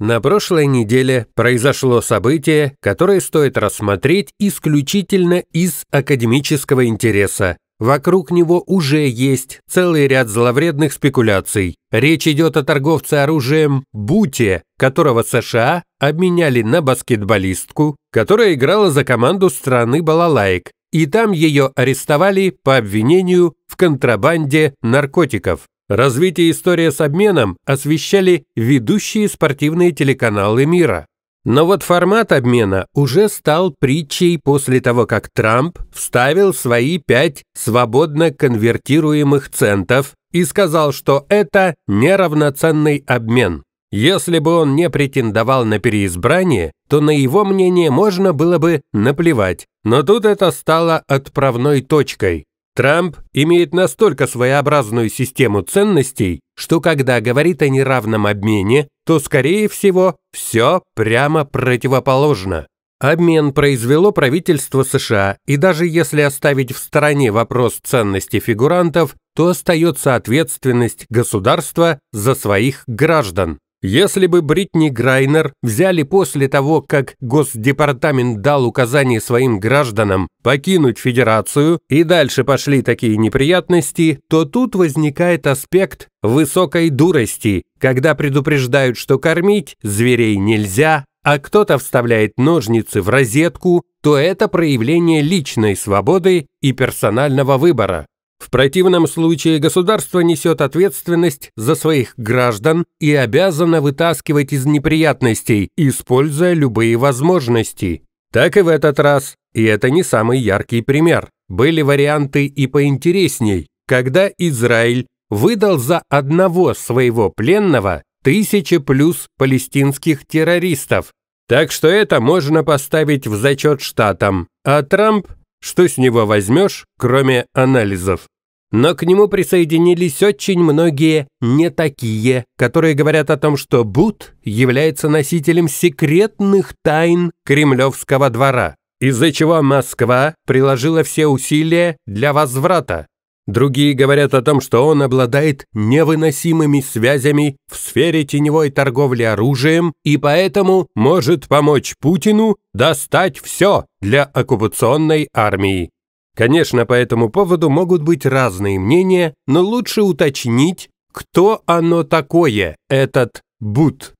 На прошлой неделе произошло событие, которое стоит рассмотреть исключительно из академического интереса. Вокруг него уже есть целый ряд зловредных спекуляций. Речь идет о торговце оружием Буте, которого США обменяли на баскетболистку, которая играла за команду страны Балалайк, и там ее арестовали по обвинению в контрабанде наркотиков. Развитие истории с обменом освещали ведущие спортивные телеканалы мира. Но вот формат обмена уже стал притчей после того, как Трамп вставил свои пять свободно конвертируемых центов и сказал, что это неравноценный обмен. Если бы он не претендовал на переизбрание, то на его мнение можно было бы наплевать, но тут это стало отправной точкой. Трамп имеет настолько своеобразную систему ценностей, что когда говорит о неравном обмене, то, скорее всего, все прямо противоположно. Обмен произвело правительство США, и даже если оставить в стороне вопрос ценности фигурантов, то остается ответственность государства за своих граждан. Если бы Бритни Грайнер взяли после того, как Госдепартамент дал указание своим гражданам покинуть Федерацию и дальше пошли такие неприятности, то тут возникает аспект высокой дурости, когда предупреждают, что кормить зверей нельзя, а кто-то вставляет ножницы в розетку, то это проявление личной свободы и персонального выбора. В противном случае государство несет ответственность за своих граждан и обязано вытаскивать из неприятностей, используя любые возможности. Так и в этот раз, и это не самый яркий пример. Были варианты и поинтересней, когда Израиль выдал за одного своего пленного тысячи плюс палестинских террористов. Так что это можно поставить в зачет штатам. А Трамп что с него возьмешь, кроме анализов. Но к нему присоединились очень многие не такие, которые говорят о том, что Бут является носителем секретных тайн Кремлевского двора, из-за чего Москва приложила все усилия для возврата Другие говорят о том, что он обладает невыносимыми связями в сфере теневой торговли оружием и поэтому может помочь Путину достать все для оккупационной армии. Конечно, по этому поводу могут быть разные мнения, но лучше уточнить, кто оно такое, этот Бут.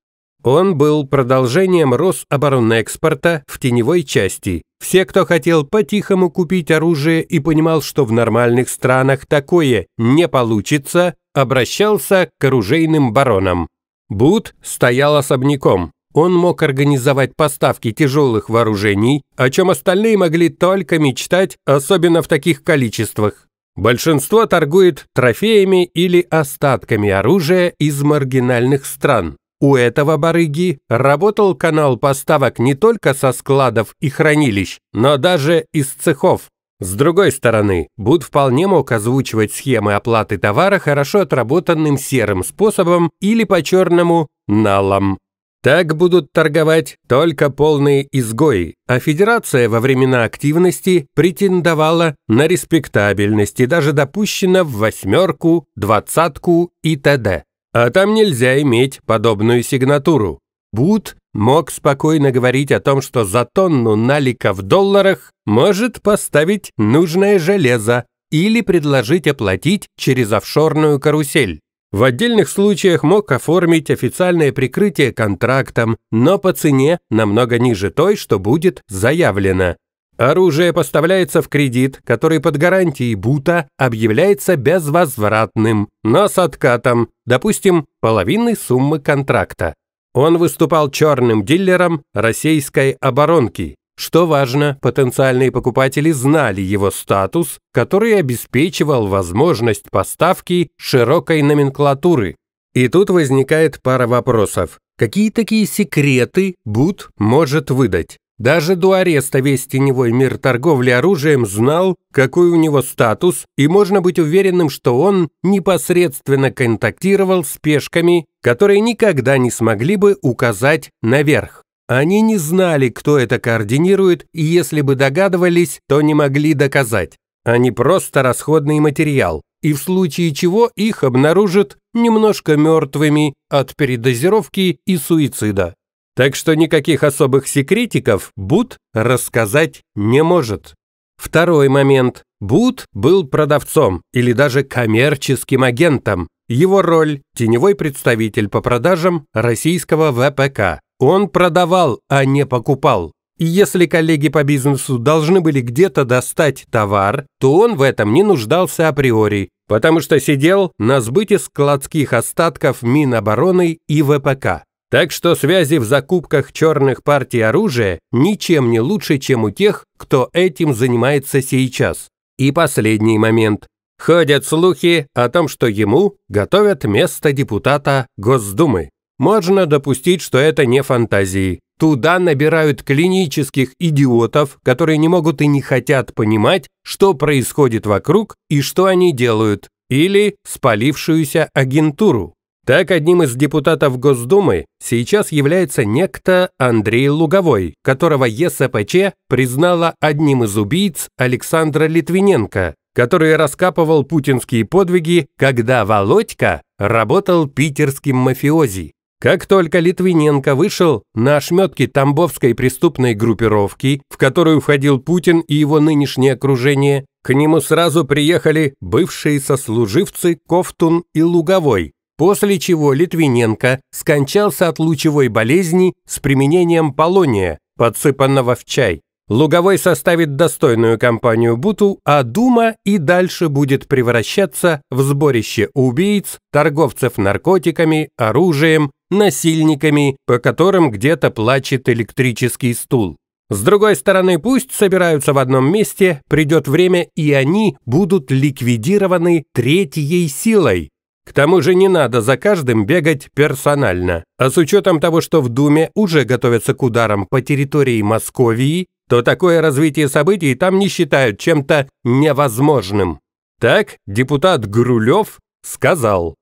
Он был продолжением Рособоронэкспорта в теневой части. Все, кто хотел по-тихому купить оружие и понимал, что в нормальных странах такое не получится, обращался к оружейным баронам. Бут стоял особняком. Он мог организовать поставки тяжелых вооружений, о чем остальные могли только мечтать, особенно в таких количествах. Большинство торгует трофеями или остатками оружия из маргинальных стран. У этого барыги работал канал поставок не только со складов и хранилищ, но даже из цехов. С другой стороны, Буд вполне мог озвучивать схемы оплаты товара хорошо отработанным серым способом или по-черному налом. Так будут торговать только полные изгои, а федерация во времена активности претендовала на респектабельность и даже допущена в восьмерку, двадцатку и т.д а там нельзя иметь подобную сигнатуру. Бут мог спокойно говорить о том, что за тонну налика в долларах может поставить нужное железо или предложить оплатить через офшорную карусель. В отдельных случаях мог оформить официальное прикрытие контрактом, но по цене намного ниже той, что будет заявлено. Оружие поставляется в кредит, который под гарантией Бута объявляется безвозвратным, но с откатом, допустим, половины суммы контракта. Он выступал черным дилером российской оборонки. Что важно, потенциальные покупатели знали его статус, который обеспечивал возможность поставки широкой номенклатуры. И тут возникает пара вопросов. Какие такие секреты Бут может выдать? Даже до ареста весь теневой мир торговли оружием знал, какой у него статус, и можно быть уверенным, что он непосредственно контактировал с пешками, которые никогда не смогли бы указать наверх. Они не знали, кто это координирует, и если бы догадывались, то не могли доказать. Они просто расходный материал, и в случае чего их обнаружат немножко мертвыми от передозировки и суицида. Так что никаких особых секретиков Бут рассказать не может. Второй момент. Бут был продавцом или даже коммерческим агентом. Его роль – теневой представитель по продажам российского ВПК. Он продавал, а не покупал. И если коллеги по бизнесу должны были где-то достать товар, то он в этом не нуждался априори, потому что сидел на сбыте складских остатков Минобороны и ВПК. Так что связи в закупках черных партий оружия ничем не лучше, чем у тех, кто этим занимается сейчас. И последний момент. Ходят слухи о том, что ему готовят место депутата Госдумы. Можно допустить, что это не фантазии. Туда набирают клинических идиотов, которые не могут и не хотят понимать, что происходит вокруг и что они делают, или спалившуюся агентуру. Так одним из депутатов Госдумы сейчас является некто Андрей Луговой, которого ЕСПЧ признала одним из убийц Александра Литвиненко, который раскапывал путинские подвиги, когда Володька работал питерским мафиози. Как только Литвиненко вышел на ошметки тамбовской преступной группировки, в которую входил Путин и его нынешнее окружение, к нему сразу приехали бывшие сослуживцы Кофтун и Луговой, после чего Литвиненко скончался от лучевой болезни с применением полония, подсыпанного в чай. Луговой составит достойную компанию Буту, а Дума и дальше будет превращаться в сборище убийц, торговцев наркотиками, оружием, насильниками, по которым где-то плачет электрический стул. С другой стороны, пусть собираются в одном месте, придет время, и они будут ликвидированы третьей силой, к тому же не надо за каждым бегать персонально. А с учетом того, что в Думе уже готовятся к ударам по территории Московии, то такое развитие событий там не считают чем-то невозможным. Так депутат Грулев сказал.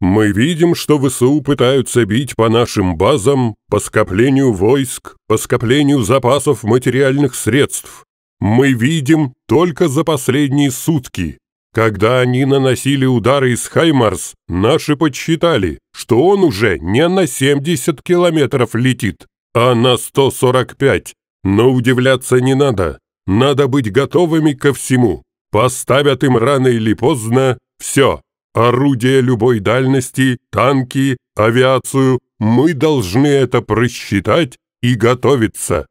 «Мы видим, что ВСУ пытаются бить по нашим базам, по скоплению войск, по скоплению запасов материальных средств. Мы видим только за последние сутки, когда они наносили удары из Хаймарс, наши подсчитали, что он уже не на 70 километров летит, а на 145. Но удивляться не надо. Надо быть готовыми ко всему. Поставят им рано или поздно все. Орудия любой дальности, танки, авиацию. Мы должны это просчитать и готовиться.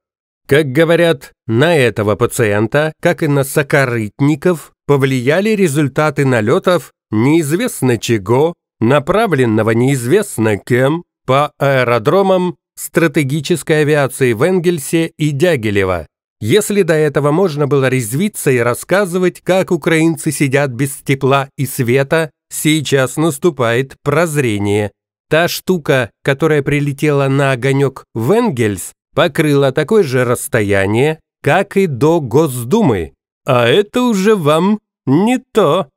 Как говорят, на этого пациента, как и на сокорытников, повлияли результаты налетов неизвестно чего, направленного неизвестно кем, по аэродромам стратегической авиации в Энгельсе и Дягилево. Если до этого можно было резвиться и рассказывать, как украинцы сидят без тепла и света, сейчас наступает прозрение. Та штука, которая прилетела на огонек в Энгельс, покрыла такое же расстояние, как и до Госдумы. А это уже вам не то.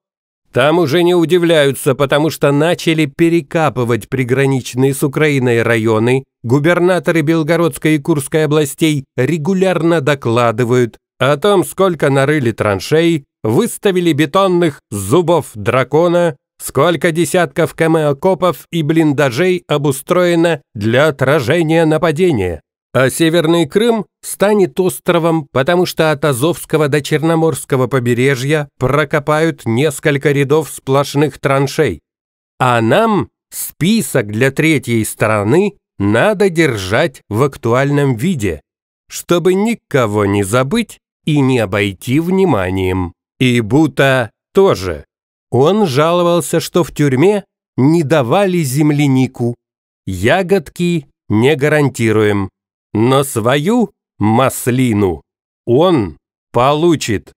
Там уже не удивляются, потому что начали перекапывать приграничные с Украиной районы. Губернаторы Белгородской и Курской областей регулярно докладывают о том, сколько нарыли траншей, выставили бетонных зубов дракона, сколько десятков камеокопов и блиндажей обустроено для отражения нападения а Северный Крым станет островом, потому что от Азовского до Черноморского побережья прокопают несколько рядов сплошных траншей. А нам список для третьей стороны надо держать в актуальном виде, чтобы никого не забыть и не обойти вниманием. И Бута тоже. Он жаловался, что в тюрьме не давали землянику. Ягодки не гарантируем но свою маслину он получит.